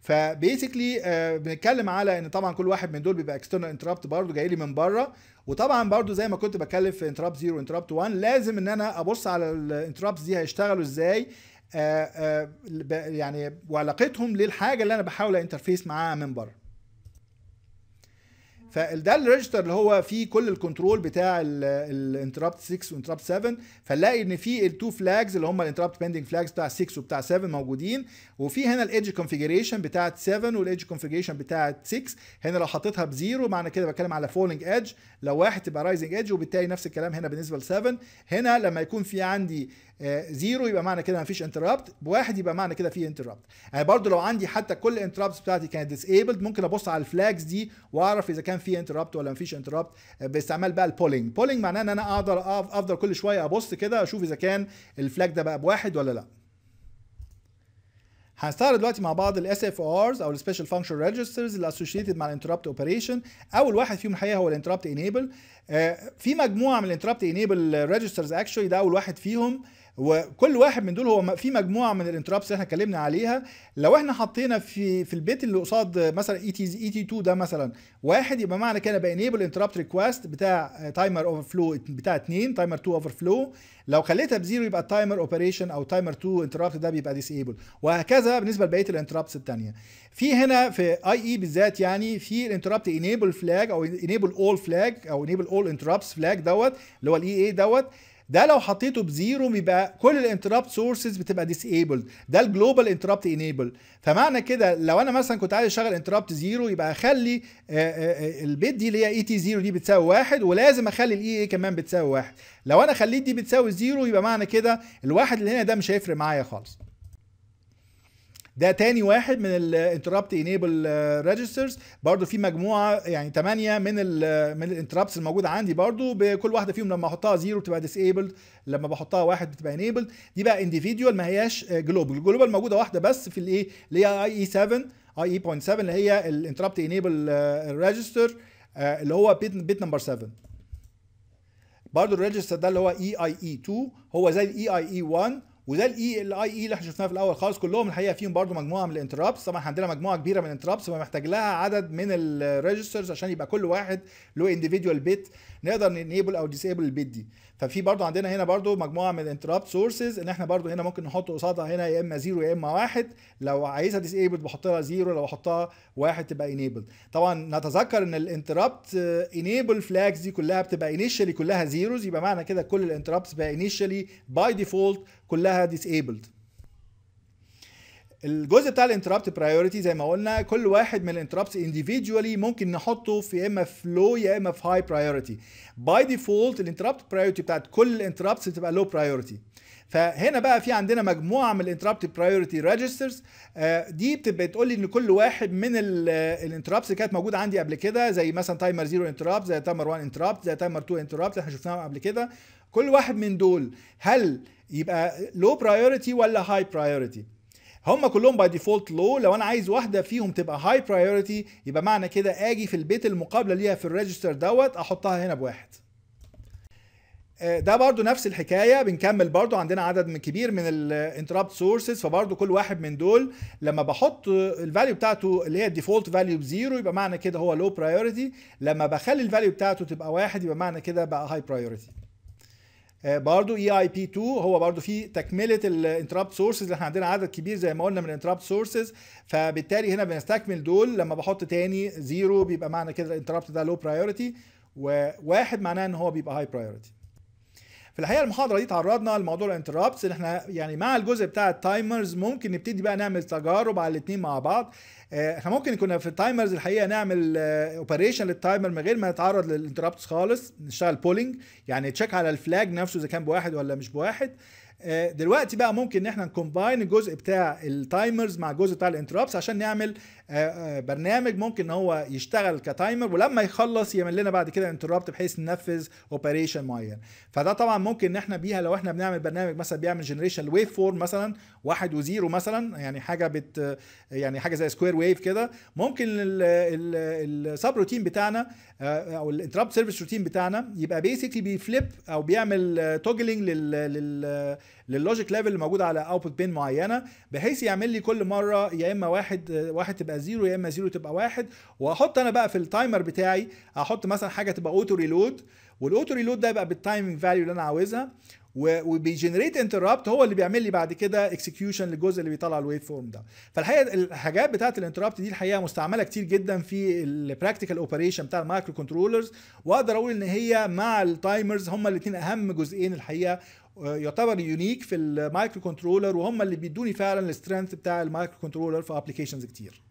فبيسكلي آه، بنتكلم على ان طبعا كل واحد من دول بيبقى اكسترنال انتربت برضه جاي لي من بره وطبعا برضه زي ما كنت بتكلم في انتربت 0 وانتربت 1 لازم ان انا ابص على الانتربتس دي هيشتغلوا ازاي آه، آه، يعني وعلاقتهم للحاجه اللي انا بحاول انترفيس معاها من بره فده الريجستر اللي هو فيه كل الكنترول بتاع الانتربت 6 وانتربت 7 فنلاقي ان في التو فلاجز اللي هم الانتربت بيندنج فلاجز بتاع 6 وبتاع 7 موجودين وفي هنا الايدج كونفيجريشن بتاعت 7 والايدج كونفيجريشن بتاعت 6 هنا لو حطيتها بزيرو معنى كده بتكلم على فولنج ايدج لو واحد تبقى رايزنج ايدج وبالتالي نفس الكلام هنا بالنسبه ل 7 هنا لما يكون في عندي زيرو آه، يبقى معنى كده مفيش انتربت بواحد يبقى معنى كده في انتربت يعني برضو لو عندي حتى كل انترابت بتاعتي كانت ديسيبلد ممكن ابص على الفلاجز دي واعرف اذا كان في انتربت ولا مفيش انتربت آه، باستعمال بقى البولينج بولينج معناه ان انا اقدر افضل كل شويه ابص كده اشوف اذا كان الفلاج ده بقى بواحد ولا لا هنستعرض دلوقتي مع بعض الاس اف ارز او السبيشال فانكشن ريجسترز اللي اسوشيتد مع الانتربت اوبريشن اول واحد فيهم الحقيقه هو الانتربت انيبل آه، في مجموعه من الانتربت انيبل ريجسترز اكشولي ده اول واحد فيهم وكل واحد من دول هو في مجموعه من الانتربس اللي احنا اتكلمنا عليها لو احنا حطينا في في البيت اللي قصاد مثلا اي تي اي تي 2 ده مثلا واحد يبقى معنى كده بانيبل انتربت ريكوست بتاع تايمر اوفر فلو بتاع 2 تايمر 2 اوفر فلو لو خليتها بزيرو يبقى التايمر اوبريشن او تايمر 2 انتربت ده بيبقى ديسيبل وهكذا بالنسبه لبقيه الانتربتس الثانيه في هنا في اي اي e بالذات يعني في الانتربت انيبل فلاج او انيبل اول فلاج او انيبل اول انتربتس فلاج دوت اللي هو الاي اي e دوت ده لو حطيته بزيرو بيبقى كل الانتربت سورسز بتبقى ديسيبلد ده الجلوبال انتربت انيبل فمعنى كده لو انا مثلا كنت عايز اشغل انتربت زيرو يبقى اخلي آه، آه، آه، البيت دي اللي هي اي e تي زيرو دي بتساوي واحد ولازم اخلي الاي اي e كمان بتساوي واحد لو انا خليت دي بتساوي زيرو يبقى معنى كده الواحد اللي هنا ده مش هيفرق معايا خالص ده تاني واحد من الانتربت انيبل ريجسترز برده في مجموعه يعني 8 من الـ من الانتربتس الموجوده عندي برده بكل واحده فيهم لما احطها زيرو بتبقى ديسيبلد لما بحطها واحد بتبقى انيبلد دي بقى انديفيدوال ما هياش جلوبال آه، الجلوبال موجوده واحده بس في الايه اللي هي اي 7 اي اي بوينت 7 اللي هي الانتربت انيبل ريجستر اللي هو بيت بيت نمبر 7 برضو الريجستر ده اللي هو اي اي اي 2 هو زي الاي اي اي 1 وده الاي الاي اي اللي احنا شفناه في الاول خالص كلهم الحقيقه فيهم برضو مجموعه من الانتربس طبعا عندنا مجموعه كبيره من الانتربس فمحتاج لها عدد من الريجسترز عشان يبقى كل واحد له انديفيديوال بيت نقدر نيبل او ديسيبل البيت دي ففي برضو عندنا هنا برضو مجموعه من الانتربت سورسز ان احنا برضو هنا ممكن نحط قصادها هنا يا اما زيرو يا اما واحد لو عايزها ديسيبل بحط لها زيرو لو احطها واحد تبقى انيبل طبعا نتذكر ان الانتربت انيبل فلاجز دي كلها بتبقى انيشالي كلها زيروز يبقى معنى كده كل الانتربتس بقى انيشالي باي ديفولت كلها ديسيبلد الجزء بتاع الانتربت برايورتي زي ما قلنا كل واحد من الانتربتس انديفيدوالي ممكن نحطه في اما في لو يا اما في هاي برايورتي باي ديفولت الانتربت برايورتي بتاعت كل الانتربتس تبقى لو برايورتي فهنا بقى في عندنا مجموعه من الانتربت برايورتي ريجسترز دي بتبقى تقول لي ان كل واحد من آه، الانتربتس اللي كانت موجوده عندي قبل كده زي مثلا تايمر 0 انتربت زي تايمر 1 انتربت زي تايمر 2 انتربت احنا شفناهم قبل كده كل واحد من دول هل يبقى لو برايورتي ولا هاي برايورتي هم كلهم باي ديفولت لو لو انا عايز واحده فيهم تبقى هاي برايورتي يبقى معنى كده اجي في البيت المقابله ليها في الريجستر دوت احطها هنا بواحد آه، ده برضو نفس الحكاية بنكمل برضو عندنا عدد من كبير من الانتربت سورسز فبرضو كل واحد من دول لما بحط الفاليو بتاعته اللي هي الديفولت فاليو بزيرو يبقى معنى كده هو لو برايورتي لما بخلي الفاليو بتاعته تبقى واحد يبقى معنى كده بقى هاي برايورتي آه، برضو اي اي بي 2 هو برضو فيه تكمله الانتربت سورسز احنا عندنا عدد كبير زي ما قلنا من الانتربت سورسز فبالتالي هنا بنستكمل دول لما بحط تاني زيرو بيبقى معنى كده الانتربت ده لو برايورتي وواحد معناه ان هو بيبقى هاي برايورتي في الحقيقه المحاضره دي تعرضنا لموضوع الانتربتس ان احنا يعني مع الجزء بتاع التايمرز ممكن نبتدي بقى نعمل تجارب على الاثنين مع بعض آه، احنا ممكن كنا في التايمرز الحقيقه نعمل اوبريشن آه، للتايمر من غير ما نتعرض للانتربتس خالص نشتغل بولينج يعني تشيك على الفلاج نفسه اذا كان بواحد ولا مش بواحد آه، دلوقتي بقى ممكن ان احنا نكومباين الجزء بتاع التايمرز مع الجزء بتاع الانتربس عشان نعمل آه، آه، برنامج ممكن ان هو يشتغل كتايمر ولما يخلص يعمل لنا بعد كده انتربت بحيث ننفذ اوبريشن معين فده طبعا ممكن ان احنا بيها لو احنا بنعمل برنامج مثلا بيعمل جنريشن ويف فورم مثلا واحد وزيرو مثلا يعني حاجه بت يعني حاجه زي سكوير ويف كده ممكن السب روتين بتاعنا او الانتربت سيرفيس روتين بتاعنا يبقى بيسكلي بيفليب او بيعمل توجلينج لل لللوجيك ليفل اللي موجود على اوتبوت بين معينه بحيث يعمل لي كل مره يا اما واحد واحد تبقى زيرو يا اما زيرو تبقى واحد واحط انا بقى في التايمر بتاعي احط مثلا حاجه تبقى اوتو ريلود والاوتو ريلود ده يبقى بالتايمنج فاليو اللي انا عاوزها وبيجنريت انتربت هو اللي بيعمل لي بعد كده اكسكيوشن للجزء اللي بيطلع الويف فورم ده فالحقيقه الحاجات بتاعه الانتربت دي الحقيقه مستعمله كتير جدا في البراكتيكال اوبريشن بتاع المايكرو كنترولرز واقدر اقول ان هي مع التايمرز هما الاثنين اهم جزئين الحقيقه يعتبر يونيك في المايكرو كنترولر وهم اللي بيدوني فعلا السترينث بتاع المايكرو كنترولر في ابلكيشنز كتير